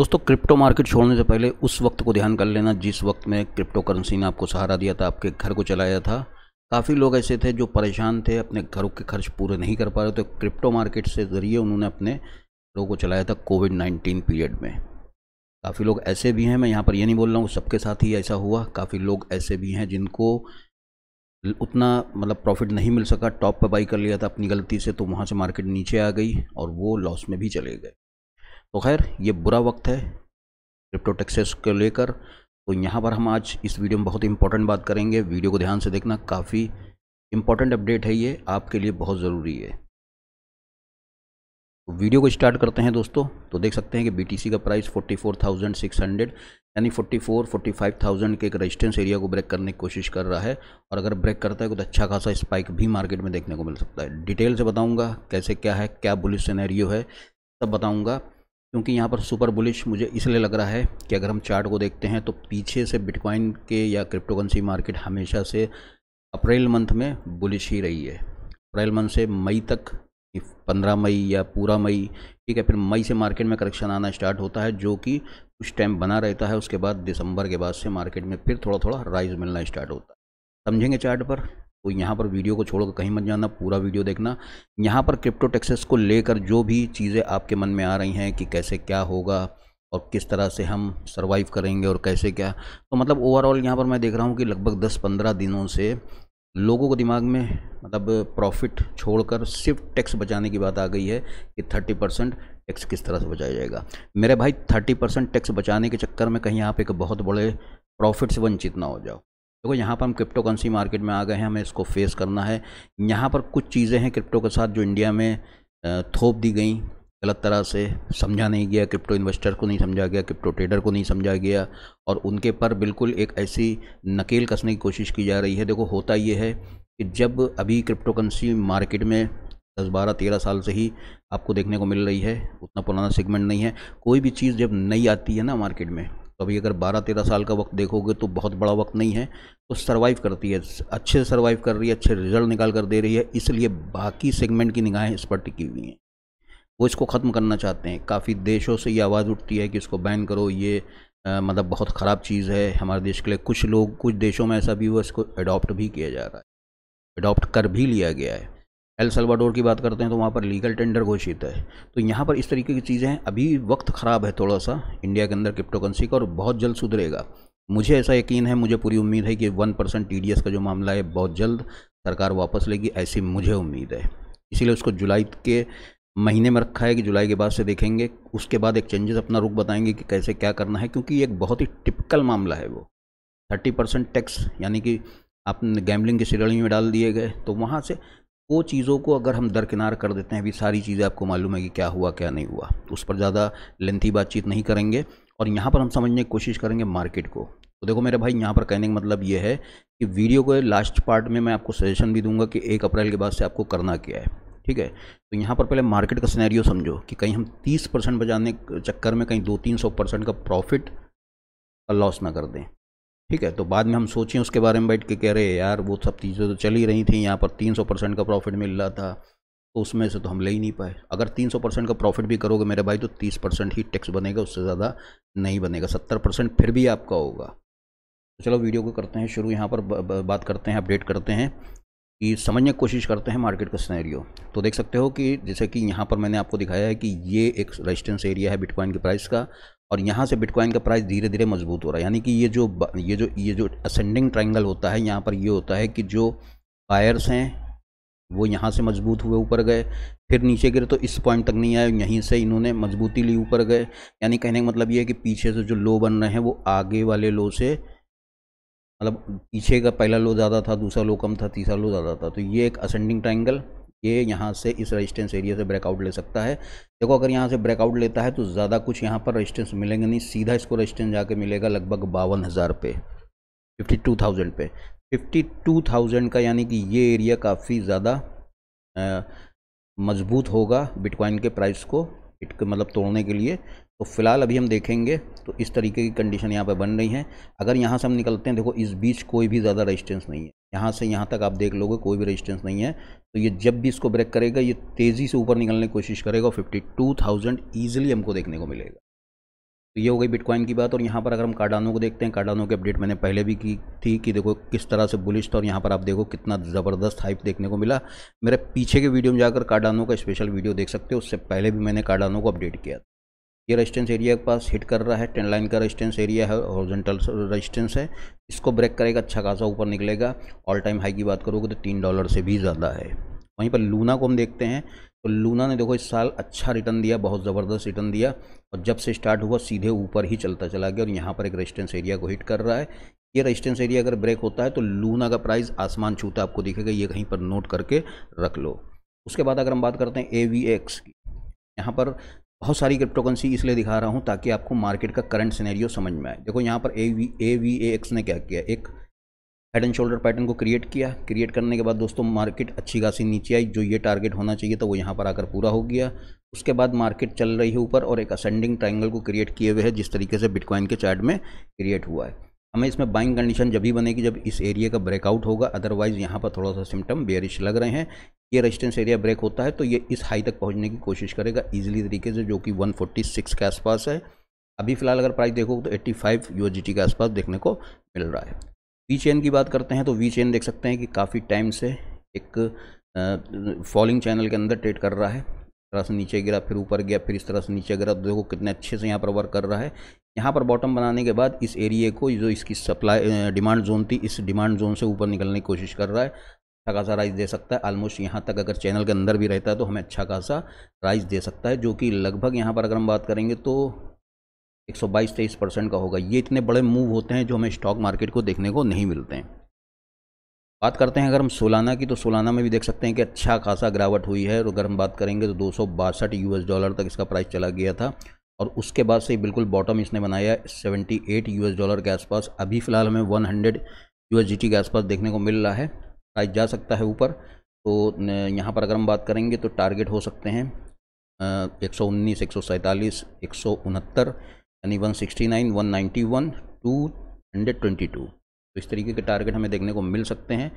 दोस्तों crypto market छोड़ने से पहले उस वक्त को ध्यान कर लेना जिस वक्त में क्रिप्टो करेंसी ने आपको सहारा दिया था आपके घर को चलाया था काफ़ी लोग ऐसे थे जो परेशान थे अपने घरों के खर्च पूरे नहीं कर पा रहे थे क्रिप्टो मार्केट से ज़रिए उन्होंने अपने घरों को चलाया था कोविड नाइन्टीन पीरियड में काफ़ी लोग ऐसे भी हैं मैं यहाँ पर ये नहीं बोल रहा हूँ सबके साथ ही ऐसा हुआ काफ़ी लोग ऐसे भी हैं जिनको उतना मतलब प्रॉफिट नहीं मिल सका टॉप पर बाई कर लिया था अपनी गलती से तो वहाँ से मार्केट नीचे आ गई और वो लॉस में भी चले गए तो खैर ये बुरा वक्त है क्रिप्टो टैक्सेस को लेकर तो यहाँ पर हम आज इस वीडियो में बहुत इंपॉर्टेंट बात करेंगे वीडियो को ध्यान से देखना काफ़ी इंपॉर्टेंट अपडेट है ये आपके लिए बहुत ज़रूरी है तो वीडियो को स्टार्ट करते हैं दोस्तों तो देख सकते हैं कि बीटीसी का प्राइस 44,600 यानी 44 45,000 के एक रेजिस्टेंस एरिया को ब्रेक करने की कोशिश कर रहा है और अगर ब्रेक करता है तो अच्छा खासा स्पाइक भी मार्केट में देखने को मिल सकता है डिटेल से बताऊँगा कैसे क्या है क्या बुलिस सिनेरियो है सब बताऊँगा क्योंकि यहाँ पर सुपर बुलिश मुझे इसलिए लग रहा है कि अगर हम चार्ट को देखते हैं तो पीछे से बिटकॉइन के या क्रिप्टोकरेंसी मार्केट हमेशा से अप्रैल मंथ में बुलिश ही रही है अप्रैल मंथ से मई तक पंद्रह मई या पूरा मई ठीक है फिर मई से मार्केट में करेक्शन आना स्टार्ट होता है जो कि कुछ टाइम बना रहता है उसके बाद दिसंबर के बाद से मार्केट में फिर थोड़ा थोड़ा राइज मिलना स्टार्ट होता है समझेंगे चार्ट पर तो यहाँ पर वीडियो को छोड़कर कहीं मत जाना पूरा वीडियो देखना यहाँ पर क्रिप्टो टैक्सेस को लेकर जो भी चीज़ें आपके मन में आ रही हैं कि कैसे क्या होगा और किस तरह से हम सर्वाइव करेंगे और कैसे क्या तो मतलब ओवरऑल यहाँ पर मैं देख रहा हूँ कि लगभग दस पंद्रह दिनों से लोगों को दिमाग में मतलब प्रॉफिट छोड़कर सिर्फ टैक्स बचाने की बात आ गई है कि थर्टी परसेंट टैक्स किस तरह से बचाया जाएगा मेरे भाई थर्टी परसेंट टैक्स बचाने के चक्कर में कहीं आप एक बहुत बड़े प्रॉफिट से वंचित ना हो जाओ देखो यहाँ पर हम क्रिप्टो करेंसी मार्केट में आ गए हैं हमें इसको फेस करना है यहाँ पर कुछ चीज़ें हैं क्रिप्टो के साथ जो इंडिया में थोप दी गई गलत तरह से समझा नहीं गया क्रिप्टो इन्वेस्टर को नहीं समझा गया क्रिप्टो ट्रेडर को नहीं समझा गया और उनके पर बिल्कुल एक ऐसी नकेल कसने की कोशिश की जा रही है देखो होता ये है कि जब अभी क्रिप्टो करेंसी मार्केट में दस बारह तेरह साल से ही आपको देखने को मिल रही है उतना पुराना सेगमेंट नहीं है कोई भी चीज़ जब नई आती है ना मार्केट में तो अभी अगर बारह तेरह साल का वक्त देखोगे तो बहुत बड़ा वक्त नहीं है तो सर्वाइव करती है अच्छे से सर्वाइव कर रही है अच्छे रिजल्ट निकाल कर दे रही है इसलिए बाकी सेगमेंट की निगाहें इस पर टिकी हुई हैं वो इसको ख़त्म करना चाहते हैं काफ़ी देशों से ये आवाज़ उठती है कि इसको बैन करो ये मतलब बहुत ख़राब चीज़ है हमारे देश के लिए कुछ लोग कुछ देशों में ऐसा भी हुआ इसको अडॉप्ट भी किया जा रहा है अडॉप्ट कर भी लिया गया है एल सलवाडोर की बात करते हैं तो वहाँ पर लीगल टेंडर घोषित है तो यहाँ पर इस तरीके की चीज़ें हैं अभी वक्त ख़राब है थोड़ा सा इंडिया के अंदर क्रिप्टोकरेंसी का और बहुत जल्द सुधरेगा मुझे ऐसा यकीन है मुझे पूरी उम्मीद है कि वन परसेंट टी का जो मामला है बहुत जल्द सरकार वापस लेगी ऐसी मुझे उम्मीद है इसीलिए उसको जुलाई के महीने में रखा है कि जुलाई के बाद से देखेंगे उसके बाद एक चेंजेस अपना रुख बताएंगे कि कैसे क्या करना है क्योंकि एक बहुत ही टिपिकल मामला है वो थर्टी परसेंट टैक्स यानी कि आप गैमलिंग की श्रेणी में डाल दिए गए तो वहाँ से वो चीज़ों को अगर हम दरकिनार कर देते हैं अभी सारी चीज़ें आपको मालूम है कि क्या हुआ क्या नहीं हुआ उस पर ज़्यादा लेंथी बातचीत नहीं करेंगे और यहाँ पर हम समझने की कोशिश करेंगे मार्केट को तो देखो मेरे भाई यहाँ पर कहने का मतलब ये है कि वीडियो के लास्ट पार्ट में मैं आपको सजेशन भी दूंगा कि एक अप्रैल के बाद से आपको करना क्या है ठीक है तो यहाँ पर पहले मार्केट का सिनेरियो समझो कि कहीं हम 30 परसेंट बजाने के चक्कर में कहीं दो तीन सौ परसेंट का प्रॉफिट लॉस ना कर दें ठीक है तो बाद में हम सोचें उसके बारे में बैठ के कह रहे यार वो सब चीज़ें तो चली रही थी यहाँ पर तीन सौ परसेंट का प्रॉफिट मिल रहा था तो उसमें से तो हम ले ही नहीं पाए अगर तीन सौ परसेंट का प्रॉफिट भी करोगे मेरे भाई तो तीस परसेंट ही टैक्स बनेगा उससे ज़्यादा नहीं बनेगा सत्तर परसेंट फिर भी आपका होगा तो चलो वीडियो को करते हैं शुरू यहाँ पर बात करते हैं अपडेट करते हैं कि समझने की कोशिश करते हैं मार्केट का सिनेरियो तो देख सकते हो कि जैसे कि यहाँ पर मैंने आपको दिखाया है कि ये एक रेजिस्टेंस एरिया है बिटकॉइन की प्राइस का और यहाँ से बिटकॉइन का प्राइस धीरे धीरे मजबूत हो रहा है यानी कि ये जो ये जो ये जो असेंडिंग ट्राइंगल होता है यहाँ पर ये होता है कि जो बायर्स हैं वो यहाँ से मजबूत हुए ऊपर गए फिर नीचे गिरे तो इस पॉइंट तक नहीं आए यहीं से इन्होंने मजबूती ली ऊपर गए यानी कहने का मतलब ये है कि पीछे से जो लो बन रहे हैं वो आगे वाले लो से मतलब पीछे का पहला लो ज़्यादा था दूसरा लो कम था तीसरा लो ज़्यादा था तो ये एक असेंडिंग ट्राइंगल ये यहाँ से इस रेजिस्टेंस एरिया से ब्रेकआउट ले सकता है देखो अगर यहाँ से ब्रेकआउट लेता है तो ज़्यादा कुछ यहाँ पर रेजिस्टेंस मिलेंगे नहीं सीधा इसको रेजिस्टेंस जाके मिलेगा लगभग बावन हज़ार पे फिफ्टी टू थाउजेंड पे फिफ्टी टू थाउजेंड का यानी कि ये एरिया काफ़ी ज़्यादा मजबूत होगा बिटकॉइन के प्राइस को बिट मतलब तोड़ने के लिए तो फिलहाल अभी हम देखेंगे तो इस तरीके की कंडीशन यहाँ पर बन रही है अगर यहाँ से हम निकलते हैं देखो इस बीच कोई भी ज़्यादा रजिस्टेंस नहीं है यहाँ से यहाँ तक आप देख लोगे कोई भी रेजिस्टेंस नहीं है तो ये जब भी इसको ब्रेक करेगा ये तेज़ी से ऊपर निकलने की कोशिश करेगा फिफ्टी टू थाउजेंड ईजिली हमको देखने को मिलेगा तो ये हो गई बिटकॉइन की बात और यहाँ पर अगर हम कार्डानो को देखते हैं कार्डानों की अपडेट मैंने पहले भी की थी कि देखो किस तरह से बुलिश था और यहाँ पर आप देखो कितना ज़बरदस्त हाइप देखने को मिला मेरे पीछे के वीडियो में जाकर कार्डानों का स्पेशल वीडियो देख सकते हो उससे पहले भी मैंने कार्डानों को अपडेट किया था ये रेजिस्टेंस एरिया के पास हिट कर रहा है टेन लाइन का रेजिस्टेंस एरिया है ऑरिजेंटल रेजिस्टेंस है इसको ब्रेक करेगा अच्छा खासा ऊपर निकलेगा ऑल टाइम हाई की बात करोगे तो तीन डॉलर से भी ज़्यादा है वहीं पर लूना को हम देखते हैं तो लूना ने देखो इस साल अच्छा रिटर्न दिया बहुत ज़बरदस्त रिटर्न दिया और जब से स्टार्ट हुआ सीधे ऊपर ही चलता चला गया और यहाँ पर एक रेजिस्टेंस एरिया को हिट कर रहा है ये रेजिस्टेंस एरिया अगर ब्रेक होता है तो लूना का प्राइस आसमान छूता आपको दिखेगा ये कहीं पर नोट करके रख लो उसके बाद अगर हम बात करते हैं ए वी एक्स की यहाँ पर बहुत सारी क्रिप्टोकरेंसी इसलिए दिखा रहा हूँ ताकि आपको मार्केट का करंट सिनेरियो समझ में आए देखो यहाँ पर A V A V A X ने क्या किया एक हेड एंड शोल्डर पैटर्न को क्रिएट किया क्रिएट करने के बाद दोस्तों मार्केट अच्छी खासी नीचे आई जो ये टारगेट होना चाहिए था वो यहाँ पर आकर पूरा हो गया उसके बाद मार्केट चल रही है ऊपर और एक असेंडिंग ट्राइंगल को क्रिएट किए हुए है जिस तरीके से बिटकॉइन के चार्ट में क्रिएट हुआ है हमें इसमें बाइंग कंडीशन जब भी बनेगी जब इस एरिया का ब्रेकआउट होगा अदरवाइज यहाँ पर थोड़ा सा सिम्टम बेरिश लग रहे हैं ये रेजिस्टेंस एरिया ब्रेक होता है तो ये इस हाई तक पहुँचने की कोशिश करेगा ईजिली तरीके से जो कि 146 के आसपास है अभी फिलहाल अगर प्राइस देखोगे तो 85 फाइव के आसपास देखने को मिल रहा है वी चेन की बात करते हैं तो वी चेन देख सकते हैं कि काफ़ी टाइम से एक फॉलिंग चैनल के अंदर ट्रेड कर रहा है तरह से नीचे गिरा फिर ऊपर गया फिर इस तरह से नीचे गिरा तो देखो कितने अच्छे से यहाँ पर वर्क कर रहा है यहाँ पर बॉटम बनाने के बाद इस एरिए को जो इसकी सप्लाई डिमांड जोन थी इस डिमांड जोन से ऊपर निकलने की कोशिश कर रहा है अच्छा खासा राइस दे सकता है ऑलमोस्ट यहाँ तक अगर चैनल के अंदर भी रहता है तो हमें अच्छा खासा राइस दे सकता है जो कि लगभग यहाँ पर अगर हम बात करेंगे तो एक सौ परसेंट का होगा ये इतने बड़े मूव होते हैं जो हमें स्टॉक मार्केट को देखने को नहीं मिलते हैं बात करते हैं अगर हम सोलाना की तो सोलाना में भी देख सकते हैं कि अच्छा खासा गिरावट हुई है और अगर हम बात करेंगे तो दो सौ डॉलर तक इसका प्राइस चला गया था और उसके बाद से बिल्कुल बॉटम इसने बनाया 78 यूएस डॉलर के आसपास अभी फ़िलहाल हमें 100 यू के आसपास देखने को मिल रहा है प्राइस जा सकता है ऊपर तो यहाँ पर अगर हम बात करेंगे तो टारगेट हो सकते हैं एक सौ उन्नीस एक सौ सैंतालीस एक सौ उनहत्तर यानी one sixty nine one ninety one two hundred twenty two तो इस तरीके के टारगेट हमें देखने को मिल सकते हैं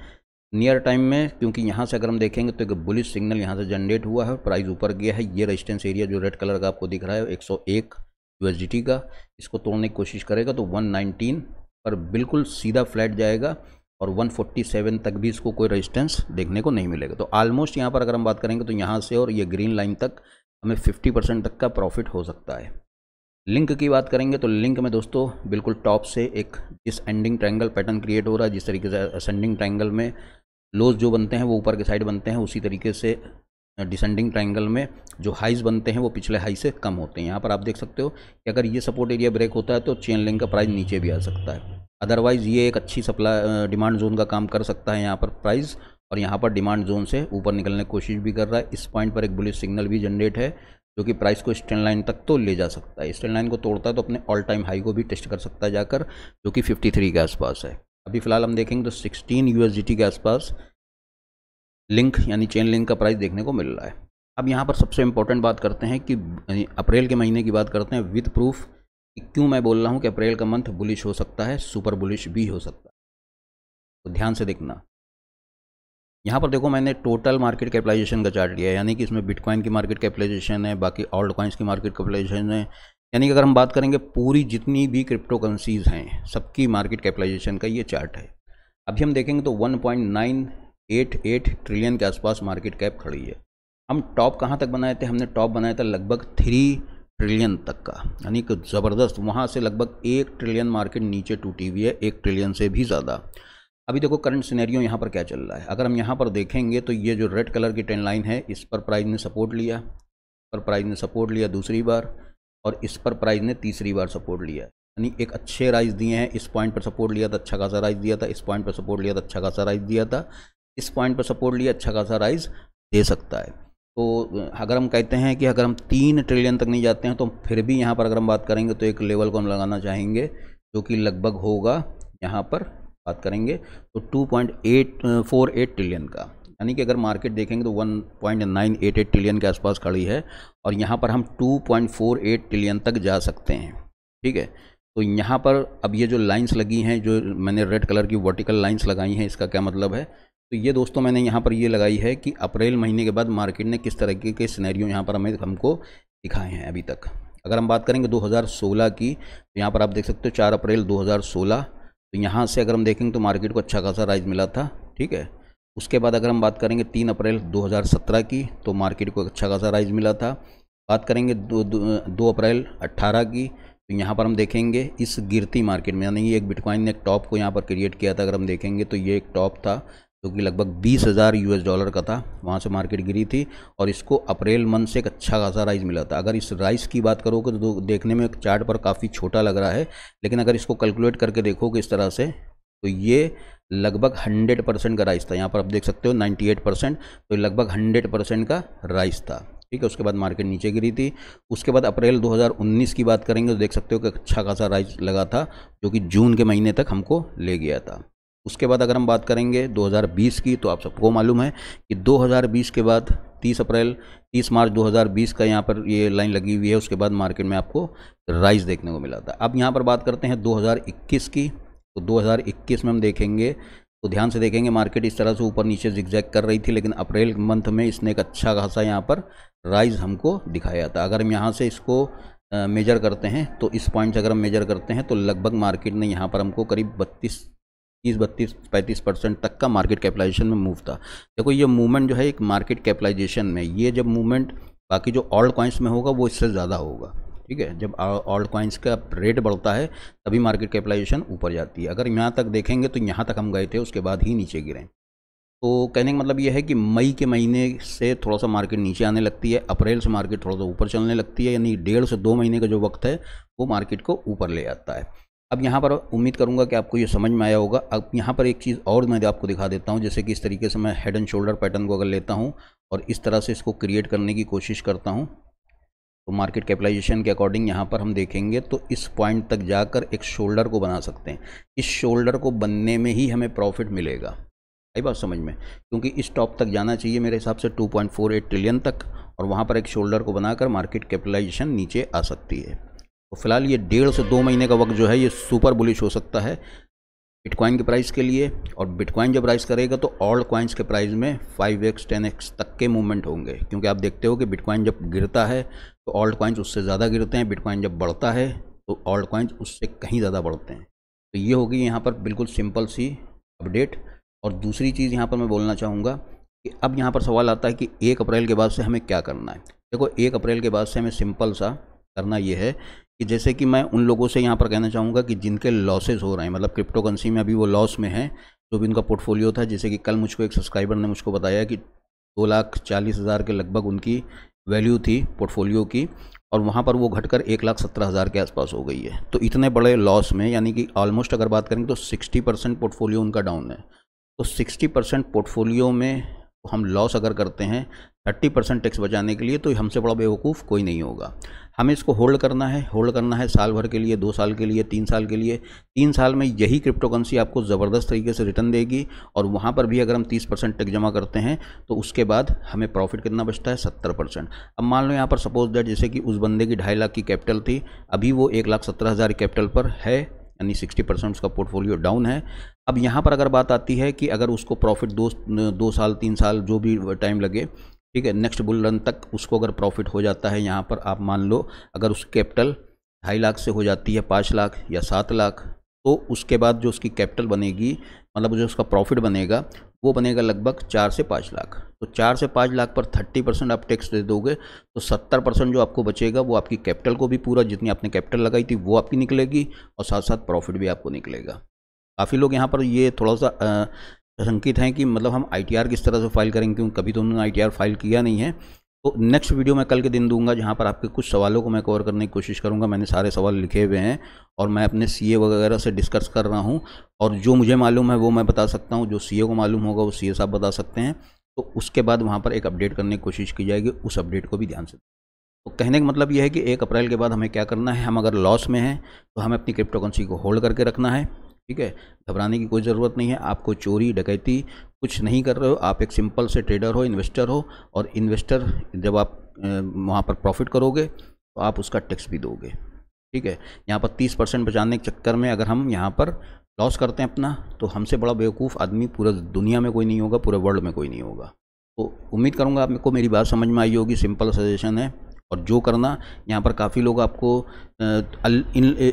नियर टाइम में क्योंकि यहाँ से अगर हम देखेंगे तो एक बुलिश सिग्नल यहाँ से जनरेट हुआ है प्राइस ऊपर गया है ये रेजिस्टेंस एरिया जो रेड कलर का आपको दिख रहा है 101 यूएसडीटी का इसको तोड़ने की कोशिश करेगा तो 119 पर बिल्कुल सीधा फ्लैट जाएगा और 147 तक भी इसको कोई रजिस्टेंस देखने को नहीं मिलेगा तो ऑलमोस्ट यहाँ पर अगर हम बात करेंगे तो यहाँ से और ये ग्रीन लाइन तक हमें फिफ्टी परसेंट तक का प्रॉफिट हो सकता है लिंक की बात करेंगे तो लिंक में दोस्तों बिल्कुल टॉप से एक इस एंडिंग ट्रायंगल पैटर्न क्रिएट हो रहा है जिस तरीके से असेंडिंग ट्रायंगल में लोज जो बनते हैं वो ऊपर के साइड बनते हैं उसी तरीके से डिसेंडिंग ट्रायंगल में जो हाइज बनते हैं वो पिछले हाई से कम होते हैं यहाँ पर आप देख सकते हो कि अगर ये सपोर्ट एरिया ब्रेक होता है तो चेन लिंक का प्राइस नीचे भी आ सकता है अदरवाइज़ ये एक अच्छी सप्लाई डिमांड जोन का काम कर सकता है यहाँ पर प्राइस और यहाँ पर डिमांड जोन से ऊपर निकलने की कोशिश भी कर रहा है इस पॉइंट पर एक बुलिस सिग्नल भी जनरेट है जो कि प्राइस को स्टैंड लाइन तक तो ले जा सकता है स्टैंड लाइन को तोड़ता है तो अपने ऑल टाइम हाई को भी टेस्ट कर सकता है जाकर जो कि 53 के आसपास है अभी फिलहाल हम देखेंगे तो 16 यूएसडीटी के आसपास लिंक यानी चेन लिंक का प्राइस देखने को मिल रहा है अब यहाँ पर सबसे इंपॉर्टेंट बात करते हैं कि अप्रैल के महीने की बात करते हैं विथ प्रूफ क्यों मैं बोल रहा हूँ कि अप्रैल का मंथ बुलिश हो सकता है सुपर बुलिश भी हो सकता है तो ध्यान से देखना यहाँ पर देखो मैंने टोटल मार्केट कैपिटलाइजेशन का चार्ट लिया है यानी कि इसमें बिटकॉइन की मार्केट कैपिटलाइजेशन है बाकी ऑल्ड कॉइन्स की मार्केट कैपिटलाइजेशन है यानी कि अगर हम बात करेंगे पूरी जितनी भी क्रिप्टो करेंसीज हैं सबकी मार्केट कैपिटलाइजेशन का ये चार्ट है अभी हम देखेंगे तो 1.988 ट्रिलियन के आसपास मार्केट कैप खड़ी है हम टॉप कहाँ तक बनाए थे हमने टॉप बनाया था लगभग थ्री ट्रिलियन तक का यानी कि ज़बरदस्त वहाँ से लगभग एक ट्रिलियन मार्केट नीचे टूटी हुई है एक ट्रिलियन से भी ज़्यादा अभी देखो करंट सिनेरियो यहाँ पर क्या चल रहा है अगर हम यहाँ पर देखेंगे तो ये जो रेड कलर की ट्रेन लाइन है इस पर प्राइस ने सपोर्ट लिया पर प्राइस ने सपोर्ट लिया दूसरी बार और इस पर प्राइस ने तीसरी बार सपोर्ट लिया यानी एक अच्छे राइज दिए हैं इस पॉइंट पर सपोर्ट लिया था अच्छा खासा राइज दिया था इस पॉइंट पर सपोर्ट लिया था अच्छा खासा राइज दिया था इस पॉइंट पर सपोर्ट लिया अच्छा खासा राइज दे सकता है तो अगर हम कहते हैं कि अगर हम तीन ट्रिलियन तक नहीं जाते हैं तो फिर भी यहाँ पर अगर हम बात करेंगे तो एक लेवल को हम लगाना चाहेंगे जो कि लगभग होगा यहाँ पर बात करेंगे तो 2.848 ट्रिलियन uh, का यानी कि अगर मार्केट देखेंगे तो 1.988 ट्रिलियन के आसपास खड़ी है और यहाँ पर हम 2.48 ट्रिलियन तक जा सकते हैं ठीक है तो यहाँ पर अब ये जो लाइंस लगी हैं जो मैंने रेड कलर की वर्टिकल लाइंस लगाई हैं इसका क्या मतलब है तो ये दोस्तों मैंने यहाँ पर ये लगाई है कि अप्रैल महीने के बाद मार्केट ने किस तरीके के सिनेरियो यहाँ पर हमें हमको दिखाए हैं अभी तक अगर हम बात करेंगे दो की तो यहाँ पर आप देख सकते हो चार अप्रैल दो तो यहाँ से अगर हम देखेंगे तो मार्केट को अच्छा खासा राइज मिला था ठीक है उसके बाद अगर हम बात करेंगे तीन अप्रैल 2017 की तो मार्केट को अच्छा खासा राइज मिला था बात करेंगे दो, दो, दो अप्रैल 18 की तो यहाँ पर हम देखेंगे इस गिरती मार्केट में यानी एक बिटकॉइन ने एक टॉप को यहाँ पर क्रिएट किया था अगर हम देखेंगे तो ये एक टॉप था जो कि लगभग बीस हज़ार यूएस डॉलर का था वहाँ से मार्केट गिरी थी और इसको अप्रैल मंथ से एक अच्छा खासा राइस मिला था अगर इस राइस की बात करोगे तो देखने में चार्ट पर काफ़ी छोटा लग रहा है लेकिन अगर इसको कैलकुलेट करके देखोगे इस तरह से तो ये लगभग 100 परसेंट का राइस था यहाँ पर आप देख सकते हो 98 परसेंट तो लगभग 100 परसेंट का राइस था ठीक है उसके बाद मार्केट नीचे गिरी थी उसके बाद अप्रैल 2019 की बात करेंगे तो देख सकते हो कि अच्छा खासा राइस लगा था जो कि जून के महीने तक हमको ले गया था उसके बाद अगर हम बात करेंगे 2020 की तो आप सबको मालूम है कि 2020 के बाद 30 अप्रैल 30 मार्च 2020 का यहाँ पर ये लाइन लगी हुई है उसके बाद मार्केट में आपको राइज देखने को मिला था अब यहाँ पर बात करते हैं 2021 की तो 2021 में हम देखेंगे तो ध्यान से देखेंगे मार्केट इस तरह से ऊपर नीचे जिक्जैक कर रही थी लेकिन अप्रैल मंथ में इसने एक अच्छा खासा यहाँ पर राइज हमको दिखाया था अगर हम यहाँ से इसको मेजर करते हैं तो इस पॉइंट से अगर हम मेजर करते हैं तो लगभग मार्केट ने यहाँ पर हमको करीब बत्तीस तीस बत्तीस पैंतीस परसेंट तक का मार्केट कैपिटलाइजेशन में मूव था देखो ये मूवमेंट जो है एक मार्केट कैपिटलाइजेशन में ये जब मूवमेंट बाकी जो ऑल्ड कॉइन्स में होगा वो इससे ज़्यादा होगा ठीक है जब ऑल्ड कॉइन्स का रेट बढ़ता है तभी मार्केट कैपिटलाइजेशन ऊपर जाती है अगर यहाँ तक देखेंगे तो यहाँ तक हम गए थे उसके बाद ही नीचे गिरे तो कहने का मतलब यह है कि मई के महीने से थोड़ा सा मार्केट नीचे आने लगती है अप्रैल से मार्केट थोड़ा सा ऊपर चलने लगती है यानी डेढ़ से दो महीने का जो वक्त है वो मार्केट को ऊपर ले आता है अब यहाँ पर उम्मीद करूँगा कि आपको ये समझ में आया होगा अब यहाँ पर एक चीज़ और मैं आपको दिखा देता हूँ जैसे कि इस तरीके से मैं हेड एंड शोल्डर पैटर्न को अगर लेता हूँ और इस तरह से इसको क्रिएट करने की कोशिश करता हूँ तो मार्केट कैपिटलाइजेशन के अकॉर्डिंग यहाँ पर हम देखेंगे तो इस पॉइंट तक जाकर एक शोल्डर को बना सकते हैं इस शोल्डर को बनने में ही हमें प्रॉफिट मिलेगा आई बात समझ में क्योंकि इस टॉप तक जाना चाहिए मेरे हिसाब से 2.48 ट्रिलियन तक और वहाँ पर एक शोल्डर को बनाकर मार्केट कैपिटलाइजेशन नीचे आ सकती है तो फिलहाल ये डेढ़ से दो महीने का वक्त जो है ये सुपर बुलिश हो सकता है बिटकॉइन के प्राइस के लिए और बिटकॉइन जब राइस करेगा तो ऑल कॉइन्स के प्राइस में 5x 10x तक के मूवमेंट होंगे क्योंकि आप देखते हो कि बिटकॉइन जब गिरता है तो ऑल्ड कॉइन्स उससे ज़्यादा गिरते हैं बिटकॉइन जब बढ़ता है तो ऑल्ड कॉइन्स उससे कहीं ज़्यादा बढ़ते हैं तो ये होगी यहाँ पर बिल्कुल सिंपल सी अपडेट और दूसरी चीज़ यहाँ पर मैं बोलना चाहूँगा कि अब यहाँ पर सवाल आता है कि एक अप्रैल के बाद से हमें क्या करना है देखो एक अप्रैल के बाद से हमें सिंपल सा करना ये है कि जैसे कि मैं उन लोगों से यहाँ पर कहना चाहूँगा कि जिनके लॉसेज हो रहे हैं मतलब क्रिप्टो करेंसी में अभी वो लॉस में है जो भी उनका पोर्टफोलियो था जैसे कि कल मुझको एक सब्सक्राइबर ने मुझको बताया कि दो लाख चालीस हज़ार के लगभग उनकी वैल्यू थी पोर्टफोलियो की और वहाँ पर वो घटकर एक लाख सत्रह हज़ार के आसपास हो गई है तो इतने बड़े लॉस में यानी कि ऑलमोस्ट अगर बात करेंगे तो सिक्सटी परसेंट पोर्टफोलियो उनका डाउन है तो सिक्सटी परसेंट पोर्टफोलियो में हम लॉस अगर करते हैं थर्टी परसेंट टैक्स बचाने के लिए तो हमसे बड़ा बेवकूफ़ कोई नहीं होगा हमें इसको होल्ड करना है होल्ड करना है साल भर के लिए दो साल के लिए तीन साल के लिए तीन साल में यही क्रिप्टोकरेंसी आपको ज़बरदस्त तरीके से रिटर्न देगी और वहाँ पर भी अगर हम तीस परसेंट टैक्स जमा करते हैं तो उसके बाद हमें प्रॉफिट कितना बचता है सत्तर परसेंट अब मान लो यहाँ पर सपोज दैट जैसे कि उस बंदे की ढाई लाख की कैपिटल थी अभी वो एक लाख सत्तर हज़ार कैपिटल पर है यानी सिक्सटी परसेंट उसका पोर्टफोलियो डाउन है अब यहाँ पर अगर बात आती है कि अगर उसको प्रॉफिट दो दो साल तीन साल जो भी टाइम लगे ठीक है नेक्स्ट बुल रन तक उसको अगर प्रॉफिट हो जाता है यहाँ पर आप मान लो अगर उसकी कैपिटल ढाई लाख से हो जाती है पाँच लाख या सात लाख तो उसके बाद जो उसकी कैपिटल बनेगी मतलब जो उसका प्रॉफिट बनेगा वो बनेगा लगभग चार से पाँच लाख तो चार से पाँच लाख पर थर्टी परसेंट आप टैक्स दे दोगे तो सत्तर परसेंट जो आपको बचेगा वो आपकी कैपिटल को भी पूरा जितनी आपने कैपिटल लगाई थी वो आपकी निकलेगी और साथ साथ प्रॉफिट भी आपको निकलेगा काफ़ी लोग यहाँ पर ये थोड़ा सा शंकित हैं कि मतलब हम आई किस तरह से फाइल करेंगे क्योंकि कभी तो उन्होंने आई फाइल किया नहीं है तो नेक्स्ट वीडियो मैं कल के दिन दूंगा जहाँ पर आपके कुछ सवालों को मैं कवर करने की कोशिश करूँगा मैंने सारे सवाल लिखे हुए हैं और मैं अपने सीए वगैरह से डिस्कस कर रहा हूँ और जो मुझे मालूम है वो मैं बता सकता हूँ जो सीए को मालूम होगा वो सीए साहब बता सकते हैं तो उसके बाद वहाँ पर एक अपडेट करने की कोशिश की जाएगी उस अपडेट को भी ध्यान से तो कहने का मतलब यह है कि एक अप्रैल के बाद हमें क्या करना है हम अगर लॉस में हैं तो हमें अपनी क्रिप्टोकरेंसी को होल्ड करके रखना है ठीक है घबराने की कोई ज़रूरत नहीं है आपको चोरी डकैती कुछ नहीं कर रहे हो आप एक सिंपल से ट्रेडर हो इन्वेस्टर हो और इन्वेस्टर जब आप वहाँ पर प्रॉफिट करोगे तो आप उसका टैक्स भी दोगे ठीक है यहाँ पर तीस परसेंट बचाने के चक्कर में अगर हम यहाँ पर लॉस करते हैं अपना तो हमसे बड़ा बेवकूफ़ आदमी पूरा दुनिया में कोई नहीं होगा पूरे वर्ल्ड में कोई नहीं होगा तो उम्मीद करूँगा आपको मेरी बात समझ में आई होगी सिंपल सजेशन है और जो करना यहाँ पर काफ़ी लोग आपको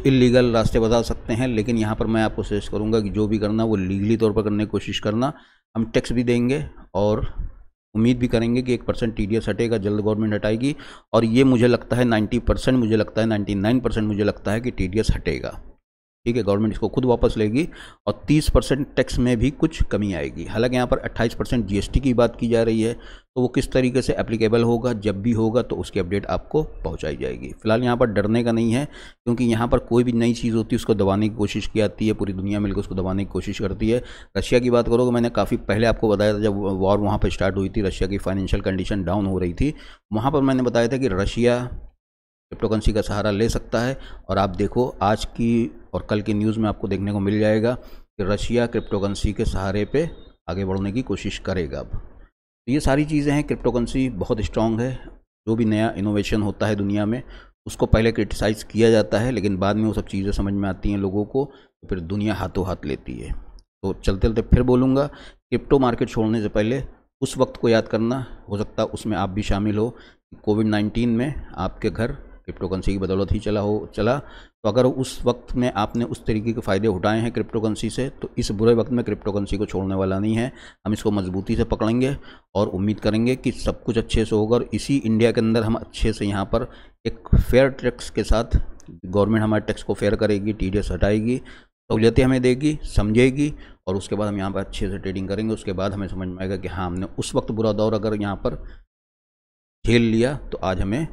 इलीगल रास्ते बता सकते हैं लेकिन यहाँ पर मैं आपको सजेस्ट करूँगा कि जो भी करना वो लीगली तौर पर करने की कोशिश करना हम टैक्स भी देंगे और उम्मीद भी करेंगे कि एक परसेंट टी हटेगा जल्द गवर्नमेंट हटाएगी और ये मुझे लगता है नाइन्टी परसेंट मुझे लगता है नाइन्टी नाइन परसेंट मुझे लगता है कि टी हटेगा ठीक है गवर्नमेंट इसको खुद वापस लेगी और 30 परसेंट टैक्स में भी कुछ कमी आएगी हालांकि यहाँ पर 28 परसेंट जी की बात की जा रही है तो वो किस तरीके से एप्लीकेबल होगा जब भी होगा तो उसकी अपडेट आपको पहुँचाई जाएगी फिलहाल यहाँ पर डरने का नहीं है क्योंकि यहाँ पर कोई भी नई चीज़ होती है उसको दबाने की कोशिश की जाती है पूरी दुनिया मिलकर उसको दबाने की कोशिश करती है रशिया की बात करो तो मैंने काफ़ी पहले आपको बताया था जब वॉर वहाँ पर स्टार्ट हुई थी रशिया की फाइनेंशियल कंडीशन डाउन हो रही थी वहाँ पर मैंने बताया था कि रशिया क्रिप्टोकरेंसी का सहारा ले सकता है और आप देखो आज की और कल की न्यूज़ में आपको देखने को मिल जाएगा कि रशिया क्रिप्टोकरेंसी के सहारे पे आगे बढ़ने की कोशिश करेगा अब तो ये सारी चीज़ें हैं क्रिप्टोकरेंसी बहुत स्ट्रांग है जो भी नया इनोवेशन होता है दुनिया में उसको पहले क्रिटिसाइज़ किया जाता है लेकिन बाद में वो सब चीज़ें समझ में आती हैं लोगों को तो फिर दुनिया हाथों हाथ लेती है तो चलते चलते फिर बोलूँगा क्रिप्टो मार्केट छोड़ने से पहले उस वक्त को याद करना हो सकता है उसमें आप भी शामिल हो कोविड नाइन्टीन में आपके घर क्रिप्टोकरेंसी की बदौलत ही चला हो चला तो अगर उस वक्त में आपने उस तरीके के फ़ायदे उठाए हैं क्रिप्टोकरेंसी से तो इस बुरे वक्त में क्रिप्टोकरेंसी को छोड़ने वाला नहीं है हम इसको मजबूती से पकड़ेंगे और उम्मीद करेंगे कि सब कुछ अच्छे से होगा और इसी इंडिया के अंदर हम अच्छे से यहाँ पर एक फेयर टैक्स के साथ गवर्नमेंट हमारे टैक्स को फेयर करेगी टी हटाएगी सहूलियतें हमें देगी समझेगी और उसके बाद हम यहाँ पर अच्छे से ट्रेडिंग करेंगे उसके बाद हमें समझ में आएगा कि हाँ हमने उस वक्त बुरा दौर अगर यहाँ पर झेल लिया तो आज हमें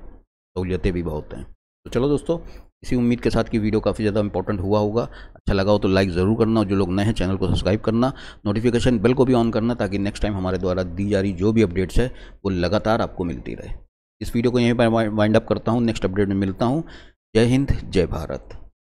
सहूलियतें भी बहुत हैं तो चलो दोस्तों इसी उम्मीद के साथ कि वीडियो काफ़ी ज़्यादा इंपॉर्टेंट हुआ होगा अच्छा लगा हो तो लाइक ज़रूर करना और जो लोग नए हैं चैनल को सब्सक्राइब करना नोटिफिकेशन बेल को भी ऑन करना ताकि नेक्स्ट टाइम हमारे द्वारा दी जा रही जो भी अपडेट्स है वो लगातार आपको मिलती रहे इस वीडियो को यहीं पर वाइंड अप करता हूँ नेक्स्ट अपडेट में मिलता हूँ जय हिंद जय भारत